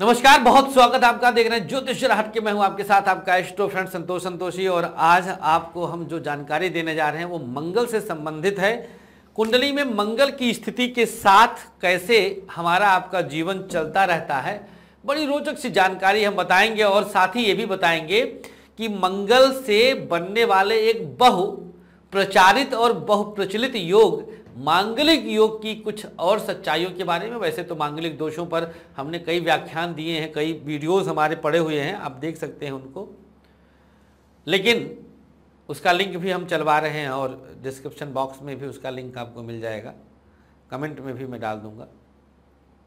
नमस्कार बहुत स्वागत आपका देख रहे हैं ज्योतिष राहत के मैं हूं आपके साथ आपका एस्ट्रो फ्रेंड संतोष संतोषी और आज आपको हम जो जानकारी देने जा रहे हैं वो मंगल से संबंधित है कुंडली में मंगल की स्थिति के साथ कैसे हमारा आपका जीवन चलता रहता है बड़ी रोचक सी जानकारी हम बताएंगे और साथ ही ये भी बताएंगे कि मंगल से बनने वाले एक बहु प्रचारित और बहुप्रचलित योग मांगलिक योग की कुछ और सच्चाइयों के बारे में वैसे तो मांगलिक दोषों पर हमने कई व्याख्यान दिए हैं कई वीडियोस हमारे पड़े हुए हैं आप देख सकते हैं उनको लेकिन उसका लिंक भी हम चलवा रहे हैं और डिस्क्रिप्शन बॉक्स में भी उसका लिंक आपको मिल जाएगा कमेंट में भी मैं डाल दूंगा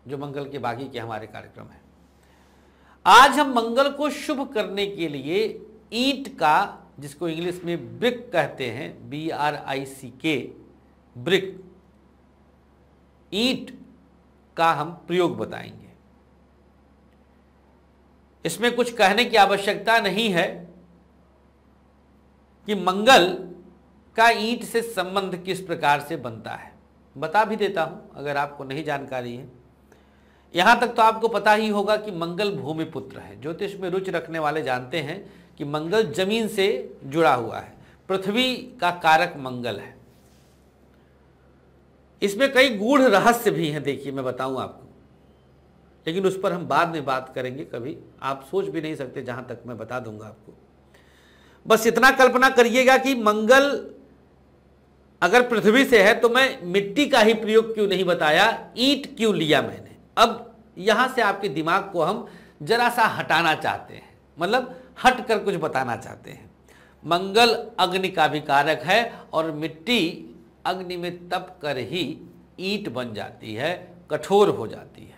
जो मंगल के बाकी के हमारे कार्यक्रम हैं आज हम मंगल को शुभ करने के लिए ईट का जिसको इंग्लिश में ब्रिक कहते हैं बी आर आई सी के ब्रिक ईट का हम प्रयोग बताएंगे इसमें कुछ कहने की आवश्यकता नहीं है कि मंगल का ईट से संबंध किस प्रकार से बनता है बता भी देता हूं अगर आपको नहीं जानकारी है यहां तक तो आपको पता ही होगा कि मंगल भूमिपुत्र है ज्योतिष में रुचि रखने वाले जानते हैं कि मंगल जमीन से जुड़ा हुआ है पृथ्वी का कारक मंगल है इसमें कई गूढ़ रहस्य भी हैं देखिए मैं बताऊं आपको लेकिन उस पर हम बाद में बात करेंगे कभी आप सोच भी नहीं सकते जहां तक मैं बता दूंगा आपको बस इतना कल्पना करिएगा कि मंगल अगर पृथ्वी से है तो मैं मिट्टी का ही प्रयोग क्यों नहीं बताया ईट क्यों लिया मैंने अब यहां से आपके दिमाग को हम जरा सा हटाना चाहते हैं मतलब हट कर कुछ बताना चाहते हैं मंगल अग्नि का भी कारक है और मिट्टी अग्नि में तप कर ही ईट बन जाती है कठोर हो जाती है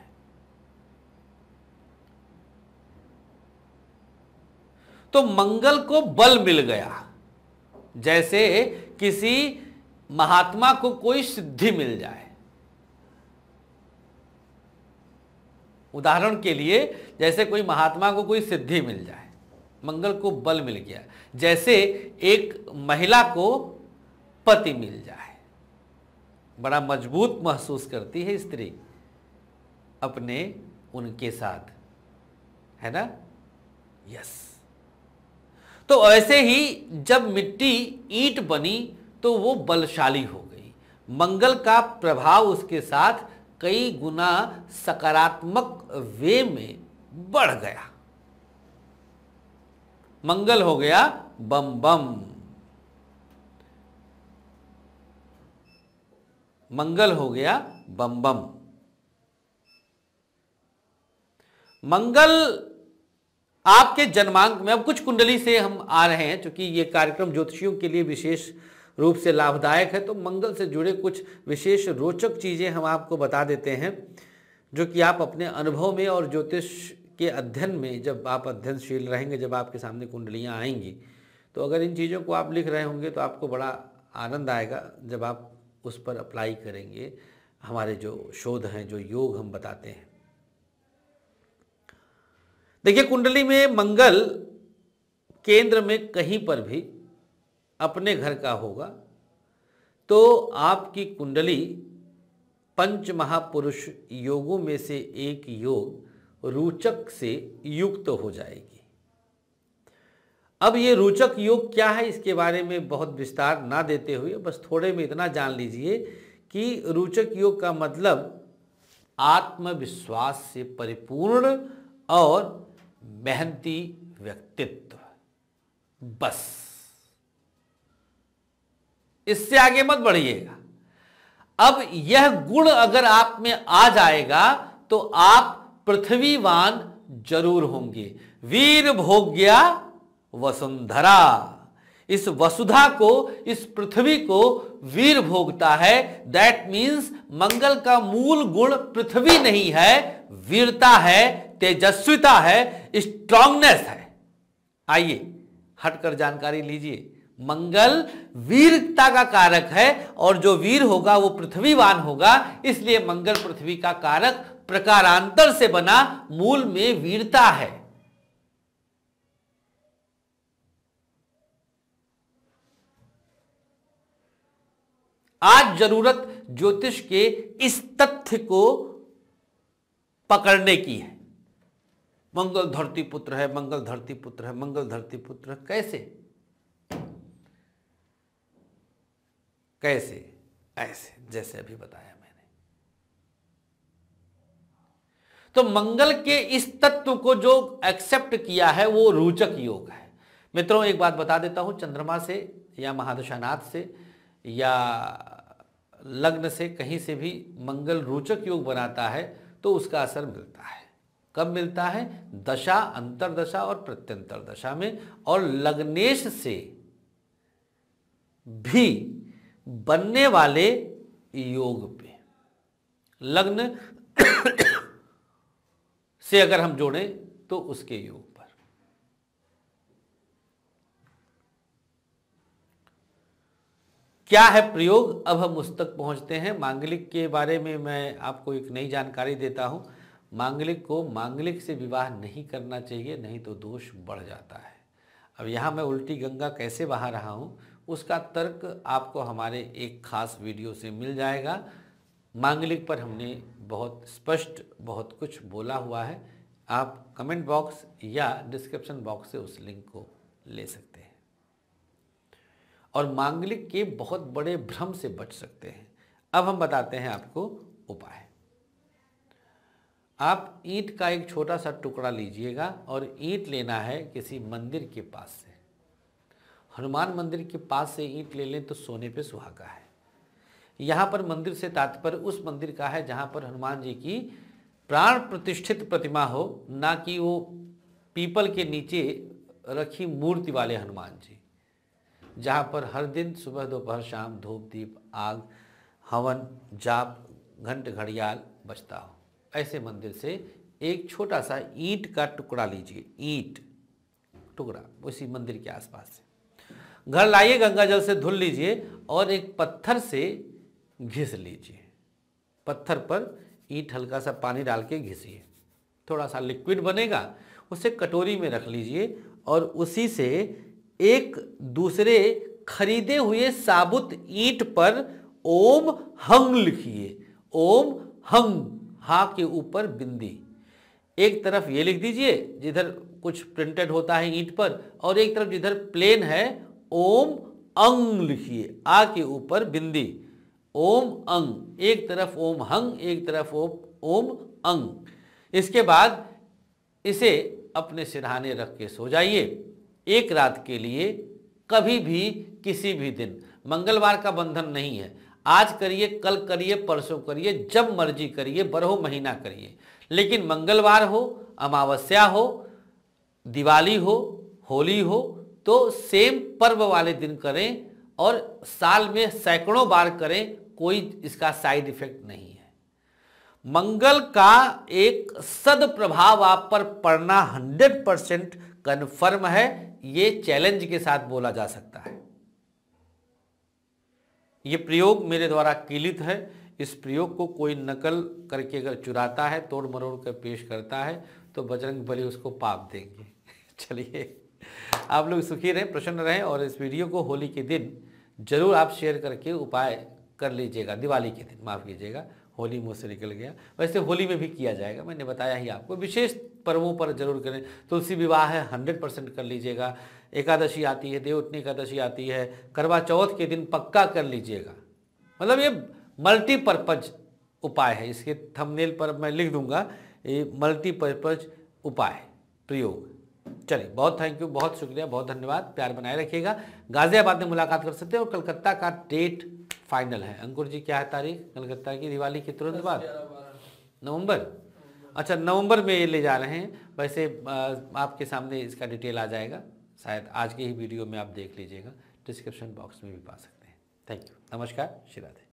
तो मंगल को बल मिल गया जैसे किसी महात्मा को कोई सिद्धि मिल जाए उदाहरण के लिए जैसे कोई महात्मा को कोई सिद्धि मिल जाए मंगल को बल मिल गया जैसे एक महिला को पति मिल जाए बड़ा मजबूत महसूस करती है स्त्री अपने उनके साथ है ना यस तो ऐसे ही जब मिट्टी ईट बनी तो वो बलशाली हो गई मंगल का प्रभाव उसके साथ कई गुना सकारात्मक वे में बढ़ गया मंगल हो गया बम बम मंगल हो गया बम बम मंगल आपके जन्मांक में अब कुछ कुंडली से हम आ रहे हैं क्योंकि ये कार्यक्रम ज्योतिषियों के लिए विशेष रूप से लाभदायक है तो मंगल से जुड़े कुछ विशेष रोचक चीज़ें हम आपको बता देते हैं जो कि आप अपने अनुभव में और ज्योतिष के अध्ययन में जब आप अध्ययनशील रहेंगे जब आपके सामने कुंडलियां आएंगी तो अगर इन चीज़ों को आप लिख रहे होंगे तो आपको बड़ा आनंद आएगा जब आप उस पर अप्लाई करेंगे हमारे जो शोध हैं जो योग हम बताते हैं देखिए कुंडली में मंगल केंद्र में कहीं पर भी अपने घर का होगा तो आपकी कुंडली पंच महापुरुष योगों में से एक योग रोचक से युक्त तो हो जाएगी अब ये रोचक योग क्या है इसके बारे में बहुत विस्तार ना देते हुए बस थोड़े में इतना जान लीजिए कि रोचक योग का मतलब आत्मविश्वास से परिपूर्ण और मेहनती व्यक्तित्व बस इससे आगे मत बढ़िएगा अब यह गुण अगर आप में आ जाएगा तो आप पृथ्वीवान जरूर होंगे वीर भोग्या वसुंधरा इस वसुधा को इस पृथ्वी को वीर भोगता है दैट मीन्स मंगल का मूल गुण पृथ्वी नहीं है वीरता है तेजस्विता है स्ट्रांगनेस है आइए हटकर जानकारी लीजिए मंगल वीरता का कारक है और जो वीर होगा वो पृथ्वीवान होगा इसलिए मंगल पृथ्वी का कारक प्रकारांतर से बना मूल में वीरता है आज जरूरत ज्योतिष के इस तथ्य को पकड़ने की है मंगल धरती पुत्र है मंगल धरती पुत्र है मंगल धरती पुत्र है कैसे कैसे ऐसे जैसे अभी बताया मैंने तो मंगल के इस तत्व को जो एक्सेप्ट किया है वो रोचक योग है मित्रों एक बात बता देता हूं चंद्रमा से या महादशानाथ से या लग्न से कहीं से भी मंगल रोचक योग बनाता है तो उसका असर मिलता है कब मिलता है दशा अंतरदशा और प्रत्यंतर दशा में और लग्नेश से भी बनने वाले योग पे लग्न से अगर हम जोड़ें तो उसके योग क्या है प्रयोग अब हम उस तक पहुंचते हैं मांगलिक के बारे में मैं आपको एक नई जानकारी देता हूं मांगलिक को मांगलिक से विवाह नहीं करना चाहिए नहीं तो दोष बढ़ जाता है अब यहाँ मैं उल्टी गंगा कैसे बहा रहा हूँ उसका तर्क आपको हमारे एक खास वीडियो से मिल जाएगा मांगलिक पर हमने बहुत स्पष्ट बहुत कुछ बोला हुआ है आप कमेंट बॉक्स या डिस्क्रिप्शन बॉक्स से उस लिंक को ले सकते हैं और मांगलिक के बहुत बड़े भ्रम से बच सकते हैं अब हम बताते हैं आपको उपाय आप ईंट का एक छोटा सा टुकड़ा लीजिएगा और ईंट लेना है किसी मंदिर के पास से हनुमान मंदिर के पास से ईंट ले लें तो सोने पे सुहागा है यहाँ पर मंदिर से तात्पर्य उस मंदिर का है जहाँ पर हनुमान जी की प्राण प्रतिष्ठित प्रतिमा हो ना कि वो पीपल के नीचे रखी मूर्ति वाले हनुमान जी जहाँ पर हर दिन सुबह दोपहर शाम धूप दीप आग हवन जाप घंट घड़ियाल बचता हो ऐसे मंदिर से एक छोटा सा ईंट का टुकड़ा लीजिए ईंट टुकड़ा उसी मंदिर के आसपास से घर लाइए गंगा जल से धुल लीजिए और एक पत्थर से घिस लीजिए पत्थर पर ईंट हल्का सा पानी डाल के घिसिए थोड़ा सा लिक्विड बनेगा उसे कटोरी में रख लीजिए और उसी से एक दूसरे खरीदे हुए साबुत ईंट पर ओम हंग लिखिए ओम हंग हा के ऊपर बिंदी एक तरफ ये लिख दीजिए जिधर कुछ प्रिंटेड होता है ईंट पर और एक तरफ जिधर प्लेन है ओम अंग लिखिए आ के ऊपर बिंदी ओम अंग एक तरफ ओम हंग एक तरफ ओम ओम अंग इसके बाद इसे अपने सिरहाने रख के सो जाइए एक रात के लिए कभी भी किसी भी दिन मंगलवार का बंधन नहीं है आज करिए कल करिए परसों करिए जब मर्जी करिए बरहो महीना करिए लेकिन मंगलवार हो अमावस्या हो दिवाली हो होली हो तो सेम पर्व वाले दिन करें और साल में सैकड़ों बार करें कोई इसका साइड इफेक्ट नहीं है मंगल का एक सद प्रभाव आप पर पड़ना 100 परसेंट कन्फर्म है ये चैलेंज के साथ बोला जा सकता है ये प्रयोग मेरे द्वारा किलित है इस प्रयोग को कोई नकल करके अगर चुराता है तोड़ मरोड़ कर पेश करता है तो बजरंग बली उसको पाप देंगे चलिए आप लोग सुखी रहें प्रसन्न रहें और इस वीडियो को होली के दिन ज़रूर आप शेयर करके उपाय कर लीजिएगा दिवाली के दिन माफ़ कीजिएगा होली मुँह से निकल गया वैसे होली में भी किया जाएगा मैंने बताया ही आपको विशेष पर्वों पर जरूर करें तुलसी विवाह है हंड्रेड परसेंट कर लीजिएगा एकादशी आती है उठनी एकादशी आती है करवा चौथ के दिन पक्का कर लीजिएगा मतलब ये मल्टीपर्पज उपाय है इसके थंबनेल पर मैं लिख दूंगा ये मल्टीपर्पज उपाय प्रयोग चलिए बहुत थैंक यू बहुत शुक्रिया बहुत धन्यवाद प्यार बनाए रखिएगा गाजियाबाद में मुलाकात कर सकते हैं और कलकत्ता का डेट फाइनल है अंकुर जी क्या है तारीख कलकत्ता की दिवाली के तुरंत बाद नवंबर अच्छा नवंबर में ये ले जा रहे हैं वैसे आपके सामने इसका डिटेल आ जाएगा शायद आज के ही वीडियो में आप देख लीजिएगा डिस्क्रिप्शन बॉक्स में भी पा सकते हैं थैंक यू नमस्कार श्री राधे